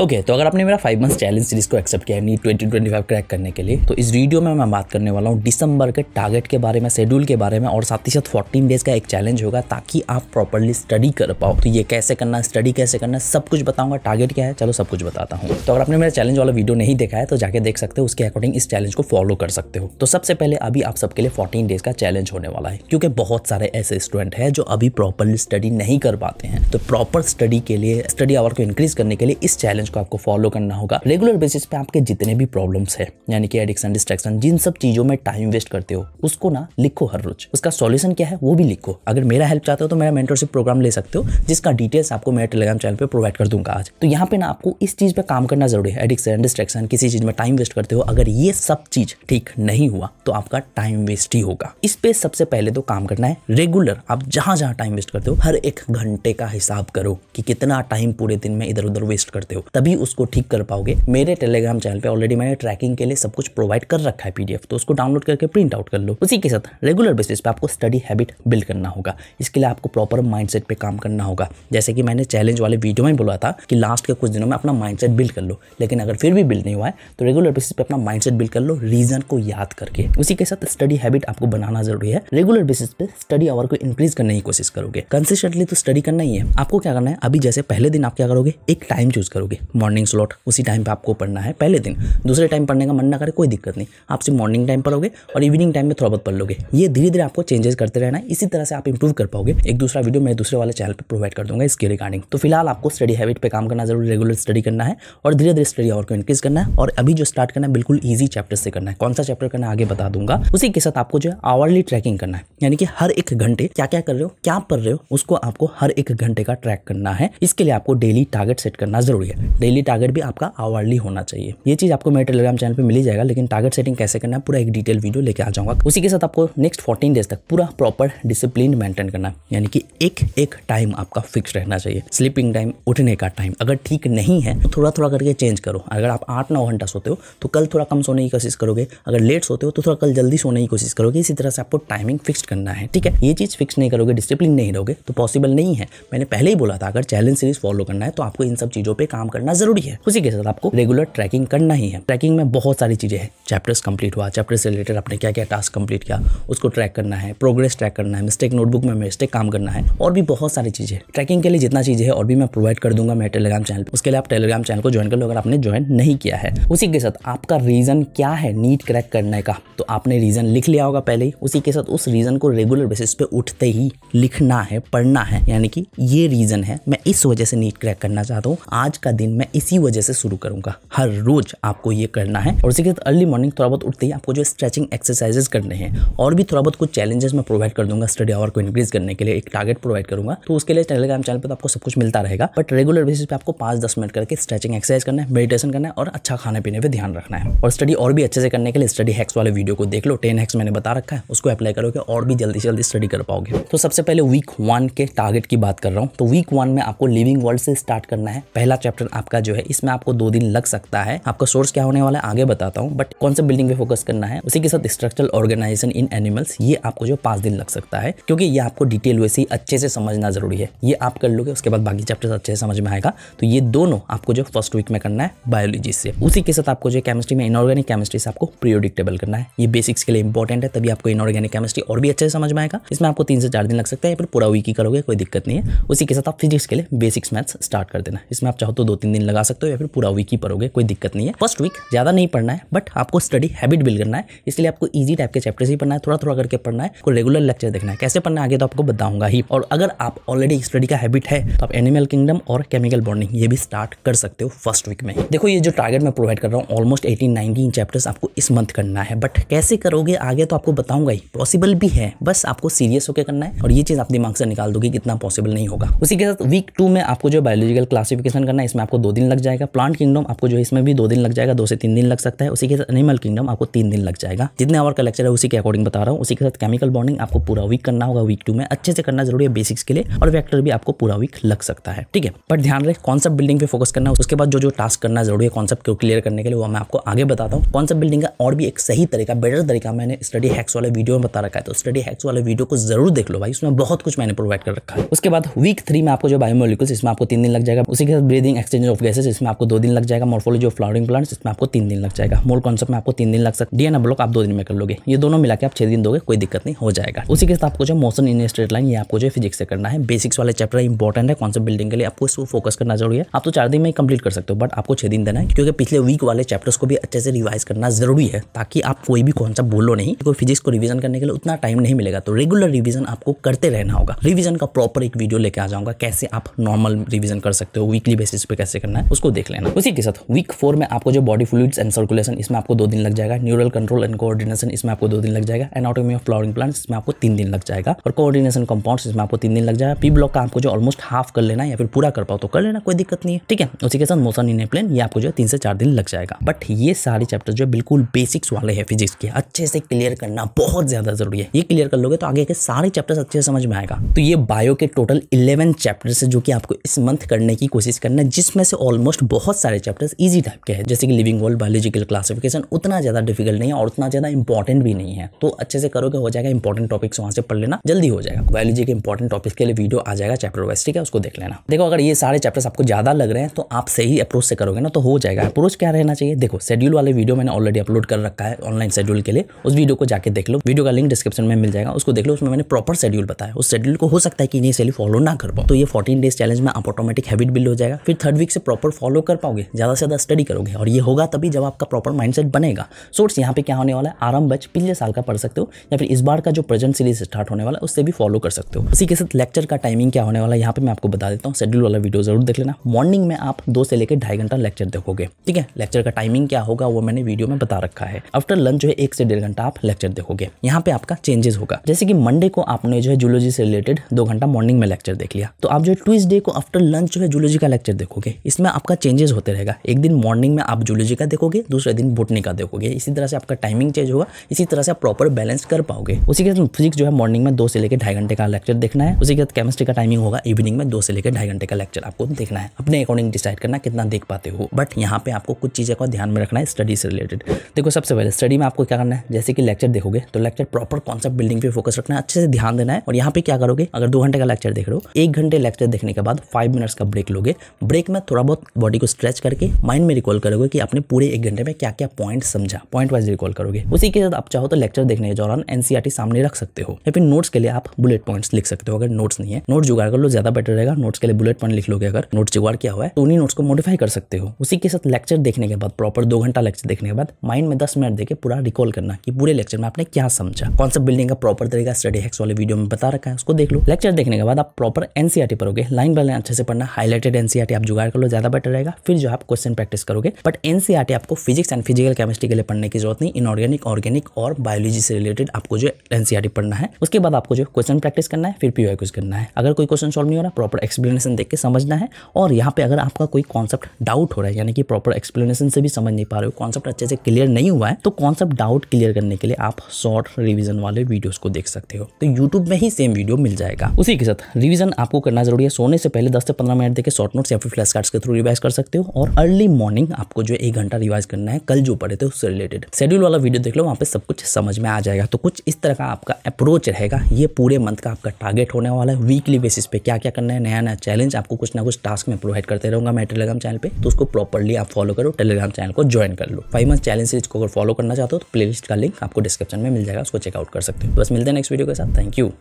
okay okay, तो अगर आपने मेरा फाइव मंथ्स चैलेंज सीरीज को एक्सेप्ट किया है ट्वेंटी ट्वेंटी फाइव क्रैक करने के लिए तो इस वीडियो में मैं बात करने वाला हूँ दिसंबर के टारगेट के बारे में शेड्यूल के बारे में और साथ ही साथ फोर्टीन डेज का एक चैलेंज होगा ताकि आप प्रॉपरली स्टडी कर पाओ तो ये कैसे करना स्टडी कैसे करना सब कुछ बताऊंगा टारगेट क्या है चलो सब कुछ बताता हूँ तो अगर आपने मेरा चैलेंज वाला वीडियो नहीं देखा है तो जाके देख सकते हो उसके अकॉर्डिंग इस चैलेंज को फॉलो कर सकते हो तो सबसे पहले अभी आप सबके लिए फोर्टीन डेज का चैलेंज होने वाला है क्योंकि बहुत सारे ऐसे स्टूडेंट है जो अभी प्रॉपरली स्टडी नहीं कर पाते हैं तो प्रॉपर स्टडी के लिए स्टडी आवर को इंक्रीज करने के लिए इस चैलेंज चीज़ को आपको फॉलो करना होगा रेगुलर बेसिस पे आपके जितने भी प्रॉब्लम्स है यानी कि एडिक्शन डिस्ट्रैक्शन जिन सब चीज़ों में टाइम वेस्ट करते हो उसको ना लिखो हर रोज उसका सोल्यूशन क्या है वो भी लिखो अगर मेरा हेल्प चाहते हो तो मेरा मेंटरशिप प्रोग्राम ले सकते हो जिसका डिटेल्स आपको मेरे टेलीग्राम चैनल पर प्रोवाइड कर दूंगा आज तो यहाँ पे ना आपको इस चीज़ पे काम करना जरूरी है एडिक्शन डिस्ट्रैक्शन किसी चीज़ में टाइम वेस्ट करते हो अगर ये सब चीज़ ठीक नहीं हुआ तो आपका टाइम वेस्ट ही होगा इस पे सबसे पहले तो काम करना है रेगुलर आप जहां जहां टाइम वेस्ट करते हो हर एक घंटे का हिसाब करो कि कितना टाइम पूरे दिन में इधर उधर वेस्ट करते हो तभी उसको ठीक कर पाओगे मेरे टेलीग्राम चैनल पे ऑलरेडी मैंने ट्रैकिंग के लिए सब कुछ प्रोवाइड कर रखा है पीडीएफ तो उसको डाउनलोड करके प्रिंट आउट कर लो उसी के साथ रेगुलर बेसिस पे आपको स्टडी हैबिट बिल्ड करना होगा इसके लिए आपको प्रॉपर माइंडसेट पे काम करना होगा जैसे कि मैंने चैलेंज वाले वीडियो में बोला था कि लास्ट के कुछ दिनों में अपना माइंड बिल्ड कर लो लेकिन अगर फिर भी बिल्ड नहीं हुआ है तो रेगुलर बेसिस पे अपना माइंड बिल्ड कर लो रीजन को याद करके उसी के साथ स्टडी हैबिट आपको बनाना जरूरी है रेगुलर बेसिस पे स्टडी आवर को इंक्रीज करने की कोशिश करोगे कंसिस्टेंटली तो स्टडी करना ही है आपको क्या करना है अभी जैसे पहले दिन आप क्या करोगे एक टाइम चूज करोगे मॉर्निंग स्लॉट उसी टाइम पे आपको पढ़ना है पहले दिन दूसरे टाइम पढ़ने का मन ना करे कोई दिक्कत नहीं आप सिर्फ मॉर्निंग टाइम पढ़ोगे और इवनिंग टाइम में थोड़ा बहुत पढ़ लोगे ये धीरे धीरे आपको चेंजेस करते रहना है इसी तरह से आप इंप्रूव कर पाओगे एक दूसरा वीडियो मैं दूसरे वाले चैनल पर प्रोवाइड कर दूंगा इसके रिगार्डिंग तो फिलहाल आपको स्टडी हैबिट पर काम करना जरूर रेगुलर स्टडी करना है और धीरे धीरे स्टडी और को इंक्रीज करना है और अभी जो स्टार्ट करना है बिल्कुल ईजी चैप्टर से करना है कौन सा चैप्टर करना आगे बता दूंगा उसी के साथ आपको जो है आवरली ट्रैकिंग करना है यानी कि हर एक घंटे क्या क्या कर रहे हो क्या पढ़ रहे हो उसको आपको हर एक घंटे का ट्रैक करना है इसके लिए आपको डेली टारगेट सेट करना जरूरी है डेली टारगेट भी आपका आवर्ली होना चाहिए ये चीज़ आपको मेरे टेलीग्राम चैनल पर मिल जाएगा लेकिन टारगेट सेटिंग कैसे करना है पूरा एक डिटेल वीडियो लेके आ जाऊंगा उसी के साथ आपको नेक्स्ट फोर्टीन डेज तक पूरा प्रॉपर डिसिप्लिन मेंटेन करना यानी कि एक एक टाइम आपका फिक्स रहना चाहिए स्लीपिंग टाइम उठने का टाइम अगर ठीक नहीं है तो थोड़ा थोड़ा करके चेंज करो अगर आप आठ नौ घंटा सोते हो तो कल थोड़ा कम सोने की कोशिश करोगे अगर लेट सोते हो तो थोड़ा कल जल्दी सोने की कोशिश करोगे इसी तरह से आपको टाइमिंग फिक्स करना है ठीक है ये चीज़ फिक्स नहीं करोगे डिसिप्लिन नहीं रहोगे तो पॉसिबल नहीं है मैंने पहले ही बोला था अगर चैलेंज सीरीज फॉलो करना है तो आपको इन सब चीज़ों पर काम करना जरूरी है उसी के साथ आपको रेगुलर ट्रैकिंग करना ही है ट्रैकिंग में बहुत सारी चीजें हैं चैप्टर्स कंप्लीट हुआ चैप्टर से रिलेटेड आपने क्या क्या टास्क कंप्लीट किया उसको ट्रैक करना है प्रोग्रेस ट्रैक करना है मिस्टेक नोटबुक में मिस्टेक काम करना है और भी बहुत सारी चीजें ट्रैकिंग के लिए जितना चीजें है और भी मैं प्रोवाइड कर दूंगा मेरे टेलीग्राम चैनल उसके लिए आप टेलीग्राम चैनल को ज्वाइन कर लो अगर आपने ज्वाइन नहीं किया है उसी के साथ आपका रीजन क्या है नीट क्रैक करने का तो आपने रीजन लिख लिया होगा पहले ही उसी के साथ उस रीजन को रेगुलर बेसिस पे उठते ही लिखना है पढ़ना है यानी कि ये रीजन है मैं इस वजह से नीट क्रैक करना चाहता हूँ आज का दिन दिन मैं इसी वजह से शुरू करूंगा हर रोज आपको ये करना है और इसी के साथ अर्ली मॉर्निंग थोड़ा बहुत उठते ही आपको जो स्ट्रेचिंग एक्सरसाइजेस करने हैं और भी थोड़ा बहुत कुछ चैलेंजेस मैं प्रोवाइड कर दूंगा स्टडी आवर को इंक्रीज करने के लिए एक टारगेट प्रोवाइड करूंगा तो उसके लिए टेलीग्राम चैनल पर तो आपको सब कुछ मिलता रहेगा बट रेगुलर बेसिस पे आपको पांच दस मिनट करके स्ट्रेचिंग एक्सरसाइज करना है मेडिटेशन करना है और अच्छा खाने पीने पर ध्यान रखना है और स्टडी और भी अच्छे से करने के लिए स्टडी हैक्स वाले वीडियो को देख लो टेन हैक्स मैंने बता रखा है उसको अप्लाई करोगे और भी जल्दी से जल्दी स्टडी कर पाओगे तो सबसे पहले वीक वन के टारगेट की बात कर रहा हूँ तो वीक वन में आपको लिविंग वर्ल्ड से स्टार्ट करना है पहला चैप्टर आपका जो है इसमें आपको दो दिन लग सकता है आपका सोर्स क्या होने वाला है आगे बताता हूँ बट कौन सा बिल्डिंग पे फोकस करना है उसी के साथ स्ट्रक्चरल ऑर्गेनाइजेशन इन एनिमल्स ये आपको जो पांच दिन लग सकता है क्योंकि ये आपको डिटेल वैसे ही अच्छे से समझना जरूरी है ये आप कर लोगे उसके बाद बाकी चैप्टर अच्छे से समझ में आएगा तो ये दोनों आपको जो फर्स्ट वीक में करना है बायोलॉजी से उसी के साथ आपको जो केमिस्ट्री में इनऑर्गेनिक केमिस्ट्री से आपको पीरियोडिक टेबल करना है ये बेसिक्स के लिए इंपॉर्टेंट है तभी आपको इनऑर्गेनिक केमिस्ट्री और भी अच्छे से समझ में आएगा इसमें आपको तीन से चार दिन लग सकता है पूरा वीक ही करोगे कोई दिक्कत नहीं है उसी के साथ आप फिजिक्स के लिए बेसिक्स मैथ्स स्टार्ट कर देना इसमें आप चाहो तो दो तीन तीन दिन लगा सकते हो या फिर पूरा वीक ही पढ़ोगे कोई दिक्कत नहीं है फर्स्ट वीक ज़्यादा नहीं पढ़ना है बट आपको स्टडी हैबिट बिल्ड करना है इसलिए आपको ईजी टाइप के चैप्टर्स ही पढ़ना है थोड़ा थोड़ा करके पढ़ना है कोई रेगुलर लेक्चर देखना है कैसे पढ़ना आगे तो आपको बताऊंगा ही और अगर आप ऑलरेडी स्टडी का हैबिट है तो आप एनिमल किंगडम और केमिकल बॉन्डिंग ये भी स्टार्ट कर सकते हो फर्स्ट वीक में देखो ये जो टारगेट मैं प्रोवाइड कर रहा हूँ ऑलमोस्ट एटीन नाइनटीन चैप्टर्स आपको इस मंथ करना है बट कैसे करोगे आगे तो आपको बताऊंगा ही पॉसिबल भी है बस आपको सीरियस होकर करना है और ये चीज़ आप दिमाग से निकाल दोगे कितना पॉसिबल नहीं होगा उसी के साथ वीक टू में आपको जो बायोलॉजिकल क्लासिफिकेशन करना है इसमें आपको दो दिन लग जाएगा प्लांट किंगडम आपको जो है इसमें भी दो दिन लग जाएगा दो से तीन दिन लग सकता है उसी के साथ एनिमल किंगडम आपको तीन दिन लग जाएगा जितने आवर का लेक्चर है उसी के अकॉर्डिंग बता रहा हूँ उसी के साथ केमिकल बॉन्डिंग आपको पूरा वीक करना होगा वीक टू में अच्छे से करना जरूरी है बेसिक्स के लिए और वैक्टर भी आपको पूरा वीक लग सकता है ठीक है बट ध्यान रहे कॉन्सेप्ट बिल्डिंग पे फोकस करना है उसके बाद जो जो टास्क करना जरूरी है कॉन्सेप्ट को क्लियर करने के लिए वो मैं आपको आगे बताता हूँ कॉन्सेप्ट बिल्डिंग का और भी एक सही तरीका बेटर तरीका मैंने स्टडी हैक्स वाले वीडियो में बता रखा है तो स्टडी हैक्स वाले वीडियो को जरूर देख लो भाई उसमें बहुत कुछ मैंने प्रोवाइड कर रखा है उसके बाद वीक थ्री में आपको जो बायोमोलिकल्स इसमें आपको तीन दिन लग जाएगा उसी के साथ breathing exchange exchange of gases इसमें आपको दो दिन लग जाएगा मोर्फोलॉजी ऑफ फ्लावरिंग प्लांट्स इसमें आपको तीन दिन लग जाएगा मोल कॉन्सेप्ट में आपको तीन दिन लग सकता है डीएनए ब्लॉक आप दो दिन में कर लोगे ये दोनों मिला के आप छह दिन दोगे कोई दिक्कत नहीं हो जाएगा उसी के साथ आपको जो मोशन इन स्ट्रेट लाइन ये आपको जो फिजिक्स से करना है बेसिक्स वाले चैप्टर इंपॉर्टेंट है कॉन्सेप्ट बिल्डिंग के लिए आपको इसको फोकस करना जरूरी है आप तो चार दिन में कंप्लीट कर सकते हो बट आपको छह दिन देना है क्योंकि पिछले वीक वाले चैप्टर्स को भी अच्छे से रिवाइज करना जरूरी है ताकि आप कोई भी कॉन्सेप्ट बोलो नहीं कोई फिजिक्स को रिविजन करने के लिए उतना टाइम नहीं मिलेगा तो रेगुलर रिविजन आपको करते रहना होगा रिविजन का प्रॉपर एक वीडियो लेके आ जाऊंगा कैसे आप नॉर्मल रिविजन कर सकते हो वीकली बेसिस पे कैसे कैसे करना है उसको देख लेना उसी के साथ वीक फोर में आपको जो बॉडी फ्लूड एंड सर्कुलेशन इसमें आपको दो दिन लग जाएगा न्यूरल कंट्रोल एंड कोऑर्डिनेशन इसमें आपको दो दिन लग जाएगा एनाटोमी ऑफ फ्लॉरिंग प्लांट इसमें आपको तीन दिन लग जाएगा और कोऑर्डिनेशन कंपाउंड इसमें आपको तीन दिन लग जाएगा पी ब्लॉक का आपको जो ऑलमोस्ट हाफ कर लेना या फिर पूरा कर पाओ तो कर लेना कोई दिक्कत नहीं है ठीक है उसी के साथ मोशन इन एप्लेन ये आपको जो तीन से चार दिन लग जाएगा बट ये सारे चैप्टर जो बिल्कुल बेसिक्स वाले हैं फिजिक्स के अच्छे से क्लियर करना बहुत ज्यादा जरूरी है ये क्लियर कर लोगे तो आगे के सारे चैप्टर अच्छे से समझ में आएगा तो ये बायो के टोटल इलेवन चैप्टर है जो कि आपको इस मंथ करने की कोशिश करना है जिसमें उसमें से ऑलमोस्ट बहुत सारे चैप्टर्स इजी टाइप के हैं जैसे कि लिविंग वर्ल्ड बायोलॉजिकल क्लासिफिकेशन उतना ज़्यादा डिफिकल्ट नहीं है और उतना ज़्यादा इंपॉर्टेंट भी नहीं है तो अच्छे से करोगे हो जाएगा इंपॉर्टेंट टॉपिक्स वहां से पढ़ लेना जल्दी हो जाएगा बायोलॉजी के इंपॉर्टेंट टॉपिक्स के लिए वीडियो आ जाएगा चैप्टर वाइज ठीक है उसको देख लेना देखो अगर ये सारे चैप्टर्स आपको ज़्यादा लग रहे हैं तो आप सही अप्रोच से करोगे ना तो हो जाएगा अप्रोच क्या रहना चाहिए देखो शेड्यूल वाले वीडियो मैंने ऑलरेडी अपलोड कर रखा है ऑनलाइन शेड्यूल के लिए उस वीडियो को जाकर देख लो वीडियो का लिंक डिस्क्रिप्शन में मिल जाएगा उसको देख लो उसमें मैंने प्रॉपर शेड्यूल बताया उस शेड्यूल को हो सकता है कि नहीं सेली फॉलो ना कर पाओ तो ये फोर्टीन डेज चैलेंज में आप ऑटोमेटिक हैबिट बिल्ड हो जाएगा फिर थर्ड वीक ठीक से प्रॉपर फॉलो कर पाओगे ज़्यादा से ज़्यादा स्टडी करोगे और ये होगा तभी जब आपका प्रॉपर माइंडसेट बनेगा सोर्स यहाँ पे क्या होने वाला है आराम बच पिछले साल का पढ़ सकते हो या फिर इस बार का जो प्रेजेंट सीरीज स्टार्ट होने वाला है उससे भी फॉलो कर सकते हो उसी के साथ लेक्चर का टाइमिंग क्या होने वाला है यहाँ पे मैं आपको बता देता हूँ शेड्यूल वाला वीडियो जरूर देख लेना मॉर्निंग में आप दो से लेकर ढाई घंटा लेक्चर देखोगे ठीक है लेक्चर का टाइमिंग क्या होगा वो मैंने वीडियो में बता रखा है आफ्टर लंच जो है एक से डेढ़ घंटा आप लेक्चर देखोगे यहाँ पे आपका चेंजेस होगा जैसे कि मंडे को आपने जो है जूलॉजी से रिलेटेड दो घंटा मॉर्निंग में लेक्चर देख लिया तो आप जो है ट्यूजडे को आफ्टर लंच जो है जूलॉजी का लेक्चर देखोगे इसमें आपका चेंजेस होते रहेगा एक दिन मॉर्निंग में आप जूलॉजी का देखोगे दूसरे दिन बोटनी का देखोगे इसी तरह से आपका टाइमिंग चेंज होगा इसी तरह से आप प्रॉपर बैलेंस कर पाओगे उसी के साथ फिजिक्स जो है मॉर्निंग में दो से लेकर ढाई घंटे का लेक्चर देखना है उसी के साथ केमिस्ट्री का टाइमिंग होगा इवनिंग में दो से लेकर ढाई घंटे का लेक्चर आपको देखना है अपने अकॉर्डिंग डिसाइड करना कितना देख पाते हो बट यहाँ पे आपको कुछ चीज़ें का ध्यान में रखना है स्टडी से रिलेटेड देखो सबसे पहले स्टडी में आपको क्या करना है जैसे कि लेक्चर देखोगे तो लेक्चर प्रॉपर कॉन्सेप्ट बिल्डिंग पे फोकस रखना है अच्छे से ध्यान देना है और यहाँ पे क्या करोगे अगर दो घंटे का लेक्चर देख रहे हो एक घंटे लेक्चर देखने के बाद फाइव मिनट्स का ब्रेक लोगे ब्रेक में थोड़ा बहुत बॉडी को स्ट्रेच करके माइंड में रिकॉल करोगे कि आपने पूरे एक घंटे में क्या क्या पॉइंट समझा पॉइंट वाइज रिकॉल करोगे उसी के साथ आप चाहो तो लेक्चर देखने के दौरान एनसीआरटी e सामने रख सकते हो या फिर नोट्स के लिए आप बुलेट पॉइंट्स लिख सकते हो अगर नोट्स नहीं है नोट जुगाड़ कर लो ज्यादा बेटर रहेगा नोट्स के लिए बुलेट पॉइंट लिख लोगे अगर नोट जुगाड़ किया हुआ है तो उन्हीं नोट्स को मॉडिफाई कर सकते हो उसी के साथ लेक्चर देखने के बाद प्रॉपर दो घंटा लेक्चर देखने के बाद माइंड में दस मिनट देकर पूरा रिकॉल करना की पूरे लेक्चर में आपने क्या समझा कॉन्सेप्ट बिल्डिंग का प्रॉपर तरीका स्टडी हेक्स वाले वीडियो में बता रखा है उसको देख लो लेक्चर देखने के बाद आप प्रॉपर एनसीआरटी e पर लाइन बाय लाइन अच्छे से पढ़ना हाईलाइटेड एनसीआरटी e आप जुगाड़ कर लो ज़्यादा बेटर रहेगा फिर जो आप क्वेश्चन प्रैक्टिस करोगे बट एन e आपको फिजिक्स एंड फिजिकल केमिस्ट्री के लिए पढ़ने की जरूरत नहीं इनऑर्गेनिक ऑर्गेनिक और बायोलॉजी से रिलेटेड आपको जो एन e पढ़ना है उसके बाद आपको जो क्वेश्चन प्रैक्टिस करना है फिर पी कुछ करना है अगर कोई क्वेश्चन सॉल्व नहीं हो रहा प्रॉपर एक्सप्लेनेशन देख के समझना है और यहाँ पे अगर आपका कोई कॉन्सेप्ट डाउट हो रहा है यानी कि प्रॉपर एक्सप्लेनेशन से भी समझ नहीं पा रहे हो कॉन्सेप्ट अच्छे से क्लियर नहीं हुआ है तो कॉन्सेप्ट डाउट क्लियर करने के लिए आप शॉर्ट रिविजन वाले वीडियोस को देख सकते हो तो यूट्यूब में ही सेम वीडियो मिल जाएगा उसी के साथ रिविजन आपको करना जरूरी है सोने से पहले दस से पंद्रह मिनट देखे शॉर्ट नोट या फिर फ्लैश कार्ड ऐप्स के थ्रू रिवाइज कर सकते हो और अर्ली मॉर्निंग आपको जो एक घंटा रिवाइज करना है कल जो पढ़े थे उससे रिलेटेड शेड्यूल वाला वीडियो देख लो वहाँ पे सब कुछ समझ में आ जाएगा तो कुछ इस तरह का आपका अप्रोच रहेगा ये पूरे मंथ का आपका टारगेट होने वाला है वीकली बेसिस पे क्या क्या करना है नया नया चैलेंज आपको कुछ ना कुछ टास्क में प्रोवाइड करते रहूँगा मैं टेलीग्राम चैनल पर तो उसको प्रॉपरली आप फॉलो करो टेलीग्राम चैनल को ज्वाइन कर लो फाइव मंथ चैलेंज को अगर फॉलो करना चाहते हो तो प्ले का लिंक आपको डिस्क्रिप्शन में मिल जाएगा उसको चेकआउट कर सकते हो बस मिलते हैं नेक्स्ट वीडियो के साथ थैंक यू